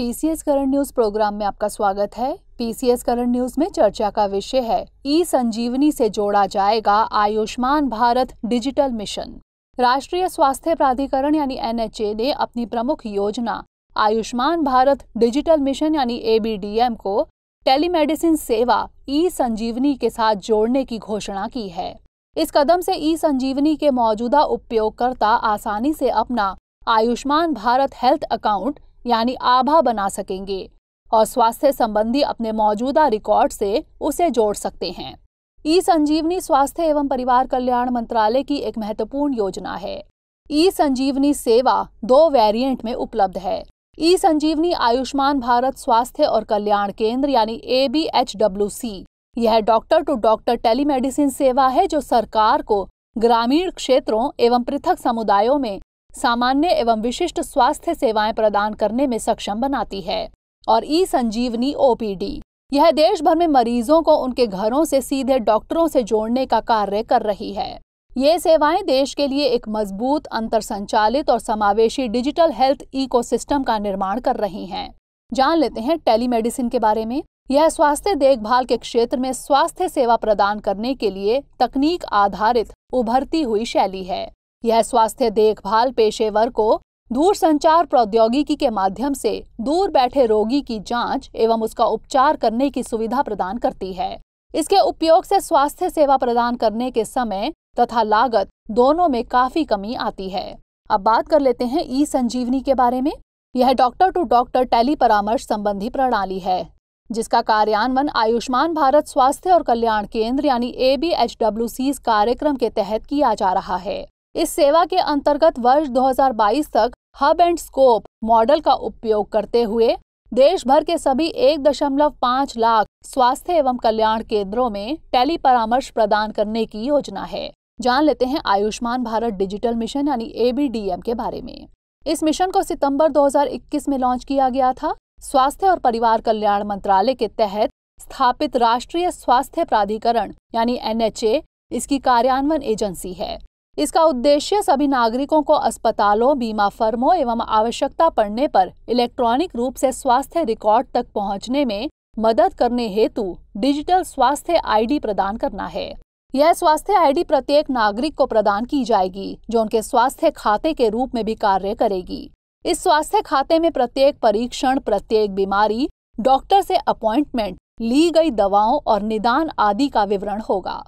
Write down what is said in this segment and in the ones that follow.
PCS current news programme में आपका स्वागत है पीसीएस करंट न्यूज में चर्चा का विषय है ई संजीवनी से जोड़ा जाएगा आयुष्मान भारत डिजिटल मिशन राष्ट्रीय स्वास्थ्य प्राधिकरण यानी एनएचए ने अपनी प्रमुख योजना आयुष्मान भारत डिजिटल मिशन यानी एबीडीएम को टेलीमेडिसिन सेवा ई संजीवनी के साथ जोड़ने की घोषणा की है इस कदम से ई संजीवनी के मौजूदा उपयोगकर्ता आसानी से अपना आयुष्मान भारत हेल्थ अकाउंट यानी आभा बना सकेंगे और स्वास्थ्य संबंधी अपने मौजूदा रिकॉर्ड से उसे जोड़ सकते हैं ई संजीवनी स्वास्थ्य एवं परिवार कल्याण मंत्रालय की एक महत्वपूर्ण योजना है ई संजीवनी सेवा दो वेरिएंट में उपलब्ध है ई संजीवनी आयुष्मान भारत स्वास्थ्य और कल्याण केंद्र यानी A B H W C यह डॉक्टर टू डॉक्टर टेलीमेडिसिन सेवा है जो सरकार को ग्रामीण क्षेत्रों एवं पृथक समुदायों में सामान्य एवं विशिष्ट स्वास्थ्य सेवाएं प्रदान करने में सक्षम बनाती है और ई संजीवनी ओपीडी यह देश भर में मरीजों को उनके घरों से सीधे डॉक्टरों से जोड़ने का कार्य कर रही है ये सेवाएं देश के लिए एक मजबूत अंतर संचालित और समावेशी डिजिटल हेल्थ इकोसिस्टम का निर्माण कर रही हैं जान लेते हैं टेलीमेडिसिन के बारे में यह स्वास्थ्य देखभाल के क्षेत्र में स्वास्थ्य सेवा प्रदान करने के लिए तकनीक आधारित उभरती हुई शैली है यह स्वास्थ्य देखभाल पेशेवर को दूर संचार प्रौद्योगिकी के माध्यम से दूर बैठे रोगी की जांच एवं उसका उपचार करने की सुविधा प्रदान करती है इसके उपयोग से स्वास्थ्य सेवा प्रदान करने के समय तथा लागत दोनों में काफी कमी आती है अब बात कर लेते हैं ई संजीवनी के बारे में यह डॉक्टर टू डॉक्टर टेली परामर्श संबंधी प्रणाली है जिसका कार्यान्वयन आयुष्मान भारत स्वास्थ्य और कल्याण केंद्र यानी A B H W C कार्यक्रम के तहत किया जा रहा है इस सेवा के अंतर्गत वर्ष 2022 तक हब एंड स्कोप मॉडल का उपयोग करते हुए देश भर के सभी 1.5 लाख स्वास्थ्य एवं कल्याण केंद्रों में टेली परामर्श प्रदान करने की योजना है जान लेते हैं आयुष्मान भारत डिजिटल मिशन यानी एबीडीएम के बारे में इस मिशन को सितंबर 2021 में लॉन्च किया गया था स्वास्थ्य और परिवार कल्याण मंत्रालय के तहत स्थापित राष्ट्रीय स्वास्थ्य प्राधिकरण यानी एनएचए इसकी कार्यान्वयन एजेंसी है इसका उद्देश्य सभी नागरिकों को अस्पतालों बीमा फर्मों एवं आवश्यकता पड़ने पर इलेक्ट्रॉनिक रूप से स्वास्थ्य रिकॉर्ड तक पहुंचने में मदद करने हेतु डिजिटल स्वास्थ्य आईडी प्रदान करना है यह स्वास्थ्य आईडी प्रत्येक नागरिक को प्रदान की जाएगी जो उनके स्वास्थ्य खाते के रूप में भी कार्य करेगी इस स्वास्थ्य खाते में प्रत्येक परीक्षण प्रत्येक बीमारी डॉक्टर से अपॉइंटमेंट ली गई दवाओं और निदान आदि का विवरण होगा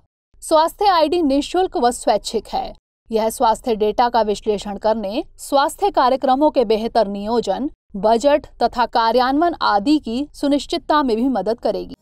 स्वास्थ्य आईडी निशुल्क व स्वैच्छिक है यह स्वास्थ्य डेटा का विश्लेषण करने स्वास्थ्य कार्यक्रमों के बेहतर नियोजन बजट तथा कार्यान्वयन आदि की सुनिश्चितता में भी मदद करेगी